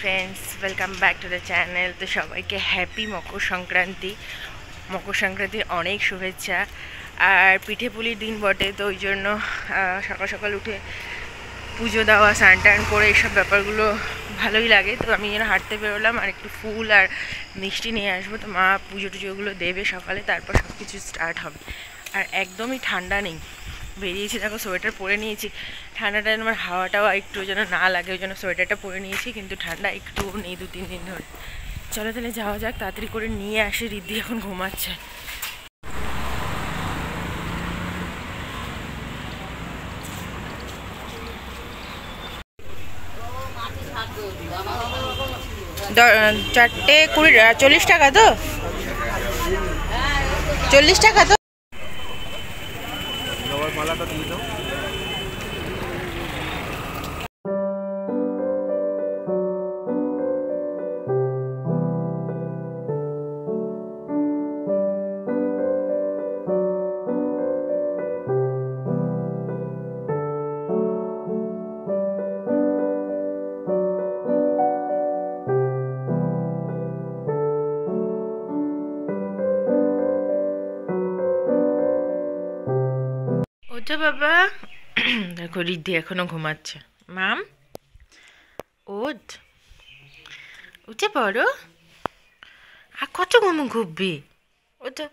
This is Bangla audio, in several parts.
friends welcome back to the channel তো সবাইকে হ্যাপি মকর সংক্রান্তি মকর সংক্রান্তির অনেক শুভেচ্ছা আর পিঠে পুলির দিন বটে তো ওই জন্য সকাল সকাল উঠে পুজো দেওয়া স্নান টান করে এইসব ব্যাপারগুলো ভালোই লাগে তো আমি যেন হাঁটতে বেরোলাম আর একটু ফুল আর মিষ্টি নিয়ে আসবো তো মা পুজো টুজোগুলো দেবে সকালে তারপর সব কিছু স্টার্ট হবে আর একদমই ঠান্ডা নেই বেরিয়েছি দেখো সোয়েটার পরে নিয়েছি ঠান্ডাটা আমার হাওয়াটাও একটু যেন না লাগে ওই জন্য সোয়েটারটা পরে নিয়েছি কিন্তু ঠান্ডা একটু নেই দু তিন দিন ধরে চলো তাহলে যাওয়া যাক তাড়াতাড়ি করে নিয়ে আসি রিদ্ধি এখন ঘুমাচ্ছে চারটে কুড়ি চল্লিশ টাকা তো চল্লিশ টাকা তো ওঠো বাবা দেখো রিদ্ধি এখনো ঘুমাচ্ছে মাম ওঠ উঠে পড়ো আর কত ঘুমো ঘুরবি ওঠো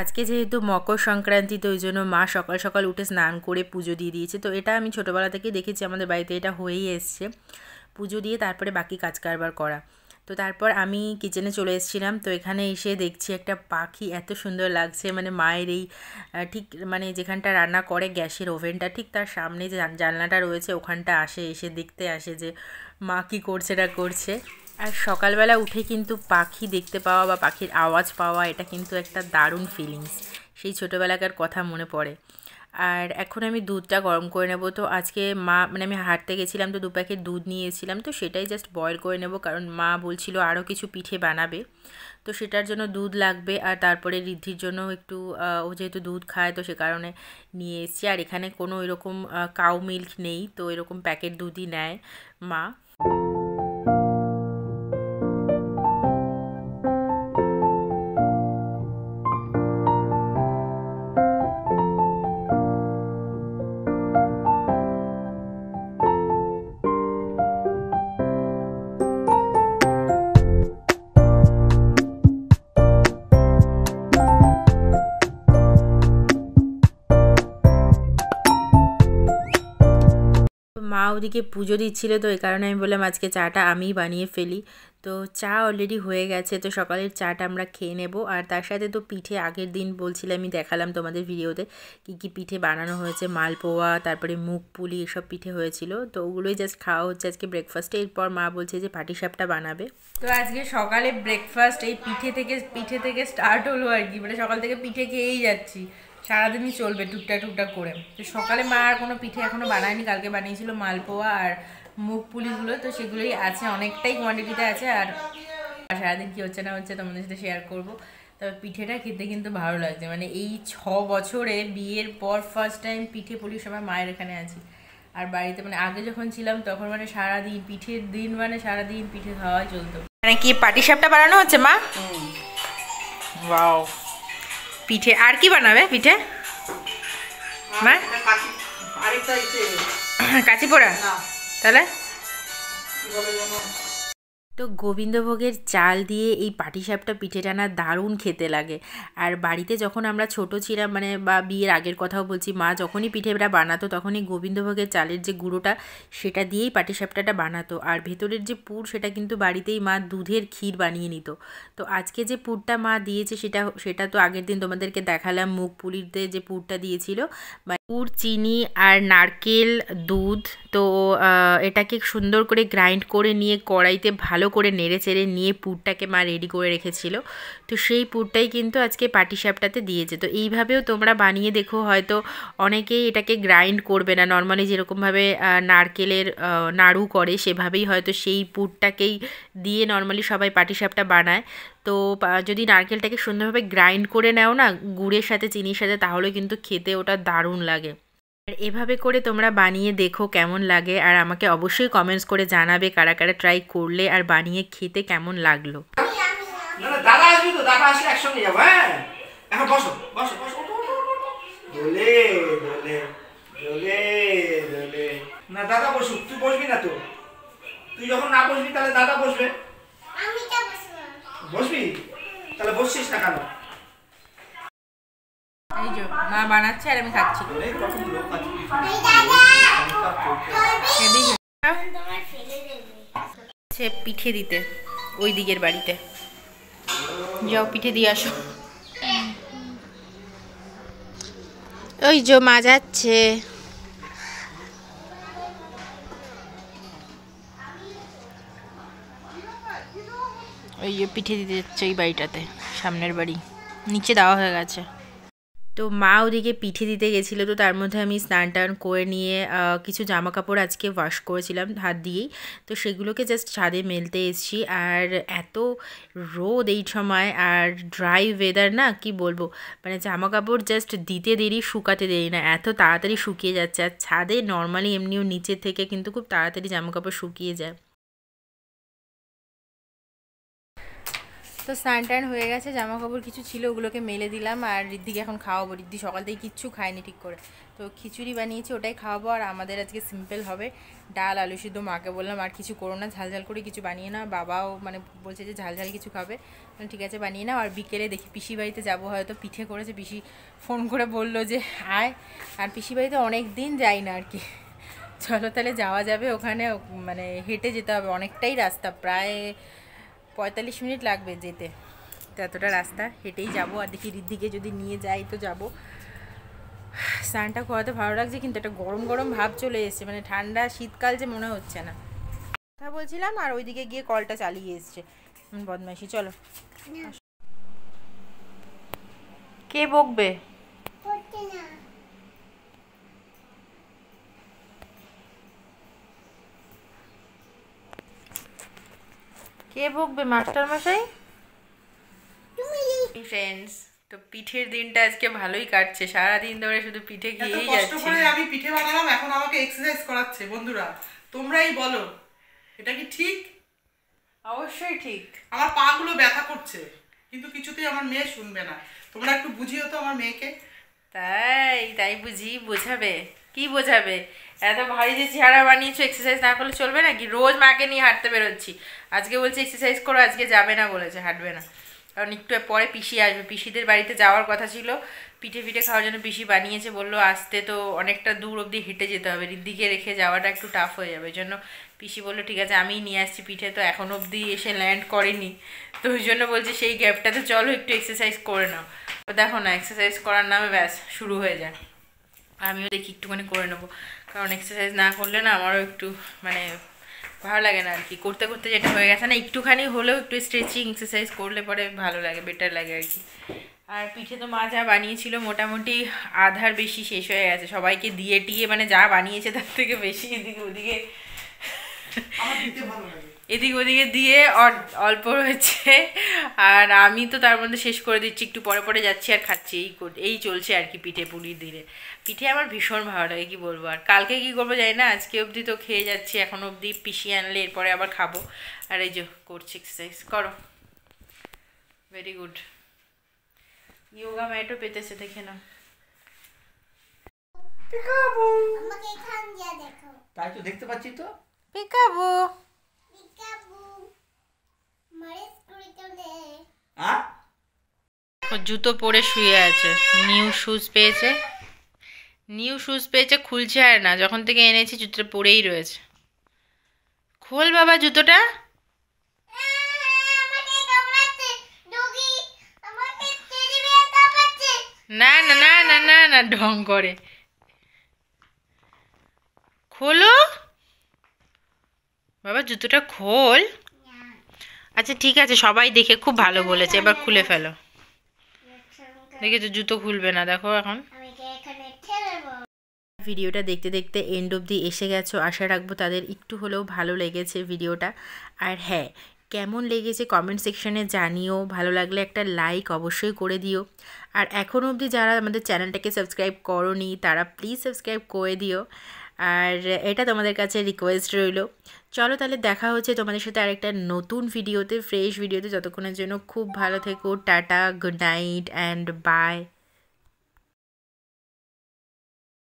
আজকে যেহেতু মকর সংক্রান্তি তো ওই জন্য মা সকাল সকাল উঠে স্নান করে পুজো দিয়ে দিয়েছে তো এটা আমি ছোটোবেলা থেকে দেখেছি আমাদের বাড়িতে এটা হয়েই এসছে পুজো দিয়ে তারপরে বাকি কাজ কারবার করা তো তারপর আমি কিচেনে চলে এসেছিলাম তো এখানে এসে দেখছি একটা পাখি এত সুন্দর লাগছে মানে মায়ের এই ঠিক মানে যেখানটা রান্না করে গ্যাসের ওভেনটা ঠিক তার সামনে যে জানলাটা রয়েছে ওখানটা আসে এসে দেখতে আসে যে মা কী করছে এটা করছে আর সকালবেলা উঠে কিন্তু পাখি দেখতে পাওয়া বা পাখির আওয়াজ পাওয়া এটা কিন্তু একটা দারুণ ফিলিংস সেই ছোটোবেলাকার কথা মনে পড়ে আর এখন আমি দুধটা গরম করে নেব তো আজকে মা মানে আমি হাঁটতে গেছিলাম তো দু প্যাকেট দুধ নিয়ে এসেছিলাম তো সেটাই জাস্ট বয়েল করে নেব কারণ মা বলছিল আরও কিছু পিঠে বানাবে তো সেটার জন্য দুধ লাগবে আর তারপরে ঋদ্ধির জন্য একটু ও যেহেতু দুধ খায় তো সে কারণে নিয়ে এসছি আর এখানে কোনো এরকম কাউ মিল্ক নেই তো এরকম প্যাকেট দুধই নেয় মা ওদিকে পুজো দিচ্ছিলো তো এই কারণে আমি বললাম আজকে চাটা আমিই বানিয়ে ফেলি তো চা অলরেডি হয়ে গেছে তো সকালের চাটা আমরা খেয়ে নেব আর তার সাথে তো পিঠে আগের দিন আমি দেখালাম তোমাদের ভিডিওতে কি কি পিঠে বানানো হয়েছে মালপোয়া তারপরে মুখপুলি এসব পিঠে হয়েছিল তো ওগুলোই জাস্ট খাওয়া হচ্ছে আজকে ব্রেকফাস্টে এরপর মা বলছে যে পাটিসাপটা বানাবে তো আজকে সকালে ব্রেকফাস্ট এই পিঠে থেকে পিঠে থেকে স্টার্ট হলো আর কি মানে সকাল থেকে পিঠে খেয়েই যাচ্ছি সারাদিনই চলবে টুকটাক টুকটাক করে তো সকালে মা আর কোনো পিঠে এখনও বানায়নি কালকে বানিয়েছিল মালপোয়া আর মুখ পুলিগুলো তো সেগুলোই আছে অনেকটাই কোয়ান্টিটিতে আছে আর সারাদিন কী হচ্ছে না হচ্ছে তোমাদের সাথে শেয়ার করবো তবে পিঠেটা খেতে কিন্তু ভালো লাগছে মানে এই ছ বছরে বিয়ের পর ফার্স্ট টাইম পিঠে পুলির সময় মায়ের এখানে আছি আর বাড়িতে মানে আগে যখন ছিলাম তখন মানে সারাদিন পিঠের দিন মানে সারাদিন পিঠে খাওয়া চলতো মানে কি পাটি সাপটা বানানো হচ্ছে মা পিঠে আর কি বানাবে পিঠে মা কাছি পোড়া তাহলে তো গোবিন্দভোগের চাল দিয়ে এই পাটিসাপটা পিঠে টানা দারুণ খেতে লাগে আর বাড়িতে যখন আমরা ছোট ছিলাম মানে বা বিয়ের আগের কথাও বলছি মা যখনই পিঠেটা বানাতো তখনই গোবিন্দভোগের চালের যে গুঁড়োটা সেটা দিয়েই পাটিসাপটাটা বানাতো আর ভেতরের যে পুর সেটা কিন্তু বাড়িতেই মা দুধের ক্ষীর বানিয়ে নিত তো আজকে যে পুরটা মা দিয়েছে সেটা সেটা তো আগের দিন তোমাদেরকে দেখালাম মুখ পুলিতে যে পুরটা দিয়েছিল বা গুড় চিনি আর নারকেল দুধ তো এটাকে সুন্দর করে গ্রাইন্ড করে নিয়ে কড়াইতে ভালো করে নেড়ে চেড়ে নিয়ে পুরটাকে মা রেডি করে রেখেছিল তো সেই পুরটাই কিন্তু আজকে পাটিসাপটাতে দিয়েছে তো এইভাবেও তোমরা বানিয়ে দেখো হয়তো অনেকেই এটাকে গ্রাইন্ড করবে না নর্মালি যেরকমভাবে নারকেলের নাড়ু করে সেভাবেই হয়তো সেই পুরটাকেই দিয়ে নর্মালি সবাই সাপটা বানায় তো যদি নারকেলটাকে সুন্দরভাবে গ্রাইন্ড করে নাও না গুড়ের সাথে চিনির সাথে তাহলে কিন্তু খেতে ওটা দারুণ লাগে আর এভাবে করে তোমরা বানিয়ে দেখো কেমন লাগে আর আমাকে অবশ্যই কমেন্টস করে জানাবে কারা কারা ট্রাই করলে আর বানিয়ে খেতে কেমন লাগলো না দাদা বসুক তুই বসবি না তো তুই যখন না বসবি তাহলে দাদা বসবে বসবি তাহলে বসছিস না কেন মা বানাচ্ছে আর আমি খাচ্ছি সে পিঠে দিতে ওই দিকের বাড়িতে যাও পিঠে দিয়ে আসো ওই যে মা যাচ্ছে ওই পিঠে দিতে যাচ্ছে ওই বাড়িটাতে সামনের বাড়ি নিচে দেওয়া হয়ে গেছে তো মা ওদিকে পিঠে দিতে গেছিলো তো তার মধ্যে আমি স্নান টান করে নিয়ে কিছু জামা কাপড় আজকে ওয়াশ করেছিলাম হাত দিয়েই তো সেগুলোকে জাস্ট ছাদে মেলতে এসছি আর এত রোদ এই সময় আর ড্রাই ওয়েদার না কি বলবো মানে জামা কাপড় জাস্ট দিতে দেরি শুকাতে দেরি না এত তাড়াতাড়ি শুকিয়ে যাচ্ছে আর ছাদে নর্মালি এমনিও নিচে থেকে কিন্তু খুব তাড়াতাড়ি জামা কাপড় শুকিয়ে যায় তো স্নান টান হয়ে গেছে জামা কাপড় কিছু ছিল ওগুলোকে মেলে দিলাম আর ঋদ্ধিকে এখন খাওয়াবো ঋদ্ধি সকাল থেকে কিচ্ছু খায়নি ঠিক করে তো খিচুড়ি বানিয়েছি ওটাই খাওয়াবো আর আমাদের আজকে সিম্পল হবে ডাল আলু সিদ্ধ মাকে বললাম আর কিছু করো না ঝালঝাল করে কিছু বানিয়ে না বাবাও মানে বলছে যে ঝালঝাল কিছু খাবে ঠিক আছে বানিয়ে নাও আর বিকেলে দেখি পিসি বাড়িতে যাবো হয়তো পিঠে করেছে পিসি ফোন করে বলল যে আয় আর পিসি বাড়িতে অনেক দিন যাই না আর কি চলো তাহলে যাওয়া যাবে ওখানে মানে হেঁটে যেতে হবে অনেকটাই রাস্তা প্রায় পঁয়তাল্লিশ মিনিট লাগবে যেতে তো এতটা রাস্তা হেঁটেই যাব আর দেখি ঋদ্ধিকে যদি নিয়ে যাই তো যাব স্নানটা করাতে ভালো লাগছে কিন্তু একটা গরম গরম ভাব চলে এসছে মানে ঠান্ডা শীতকাল যে মনে হচ্ছে না কথা বলছিলাম আর ওইদিকে গিয়ে কলটা চালিয়ে এসছে বদমাইশি চলো কে বকবে কে বকবে মাস্টার মশাই ফ্রেন্ডস তো পিঠের দিনটা আজকে ভালোই কাটছে সারা দিন ধরে শুধু পিঠে খেয়েই যাচ্ছে কষ্ট করে আমি পিঠে বানালাম এখন আমাকে এক্সারসাইজ করাচ্ছে বন্ধুরা তোমরাই বলো এটা কি ঠিক অবশ্যই ঠিক আমার পা গুলো ব্যথা করছে কিন্তু কিছুতেই আমার মেয়ে শুনবে না তোমরা একটু বুঝিও তো আমার মেয়েকে তাই তাই বুঝি বোঝাবে কি বোঝাবে এত হ্যাঁ, ভারী যে চেহারা বানিয়েছো এক্সারসাইজ না করলে চলবে নাকি রোজ মাকে নিয়ে হাঁটতে বেরোচ্ছি আজকে বলছে এক্সারসাইজ করো আজকে যাবে না বলেছে হাঁটবে না কারণ একটু পরে পিসি আসবে পিসিদের বাড়িতে যাওয়ার কথা ছিল পিঠে পিঠে খাওয়ার জন্য পিসি বানিয়েছে বললো আসতে তো অনেকটা দূর অবধি হেঁটে যেতে হবে দিকে রেখে যাওয়াটা একটু টাফ হয়ে যাবে জন্য পিসি বললো ঠিক আছে আমিই নিয়ে আসছি পিঠে তো এখন অবধি এসে ল্যান্ড করেনি তো ওই জন্য বলছে সেই গ্যাপটাতে চলো একটু এক্সারসাইজ করে নাও তো দেখো না এক্সারসাইজ করার নামে ব্যাস শুরু হয়ে যায় আমিও দেখি একটুখানি করে নেবো কারণ এক্সারসাইজ না করলে না আমারও একটু মানে ভালো লাগে না আর কি করতে করতে যেটা হয়ে গেছে না একটুখানি হলেও একটু স্ট্রেচিং এক্সারসাইজ করলে পরে ভালো লাগে বেটার লাগে আর কি আর পিঠে তো মা যা বানিয়েছিল মোটামুটি আধার বেশি শেষ হয়ে গেছে সবাইকে দিয়ে টিয়ে মানে যা বানিয়েছে তার থেকে বেশি এদিকে ওদিকে ভালো লাগে এদিক ওদিকে দিয়ে অল্প রয়েছে আর আমি তো তার মধ্যে শেষ করে দিচ্ছি একটু পরে পরে যাচ্ছি আর খাচ্ছি এই এই চলছে আর কি পিঠে পুলির দিনে পিঠে আমার ভীষণ ভালো লাগে কী বলবো আর কালকে কি করবো যাই না আজকে অবধি তো খেয়ে যাচ্ছি এখন অবধি পিষিয়ে আনলে এরপরে আবার খাবো আর এই যে করছি এক্সারসাইজ করো ভেরি গুড ইয়োগা ম্যাটও পেতেছে দেখে না পিকাবু তাই তো দেখতে পাচ্ছি তো পিকাবু জুতো পরে শুয়ে আছে নিউ শুজ পেয়েছে নিউ শুজ পেয়েছে খুলছে আর না যখন থেকে এনেছি জুতো পরেই রয়েছে খোল বাবা জুতোটা না না না না না না ঢং করে খোলো বাবা জুতোটা খোল আচ্ছা ঠিক আছে সবাই দেখে খুব ভালো বলেছে এবার খুলে ফেলো দেখেছো জুতো খুলবে না দেখো এখন ভিডিওটা দেখতে দেখতে এন্ড অবধি এসে গেছো আশা রাখবো তাদের একটু হলেও ভালো লেগেছে ভিডিওটা আর হ্যাঁ কেমন লেগেছে কমেন্ট সেকশানে জানিও ভালো লাগলে একটা লাইক অবশ্যই করে দিও আর এখন অবধি যারা আমাদের চ্যানেলটাকে সাবস্ক্রাইব করনি তারা প্লিজ সাবস্ক্রাইব করে দিও আর এটা তোমাদের কাছে রিকোয়েস্ট রইল চলো তাহলে দেখা হচ্ছে তোমাদের সাথে আরেকটা নতুন ভিডিওতে ফ্রেশ ভিডিওতে যতক্ষণের জন্য খুব ভালো থেকো tata good night and by